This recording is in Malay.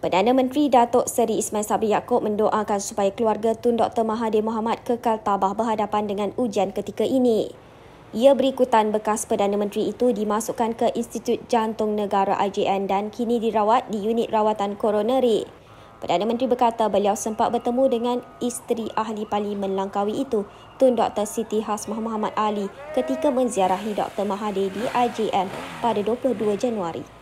Perdana Menteri Datuk Seri Ismail Sabri Yaakob mendoakan supaya keluarga Tun Dr. Mahathir Mohamad kekal tabah berhadapan dengan ujian ketika ini. Ia berikutan bekas Perdana Menteri itu dimasukkan ke Institut Jantung Negara IJN dan kini dirawat di unit rawatan koroneri. Perdana Menteri berkata beliau sempat bertemu dengan isteri ahli parlimen Langkawi itu, Tun Dr. Siti Hasmah Muhammad Ali ketika menziarahi Dr. Mahathir di IJN pada 22 Januari.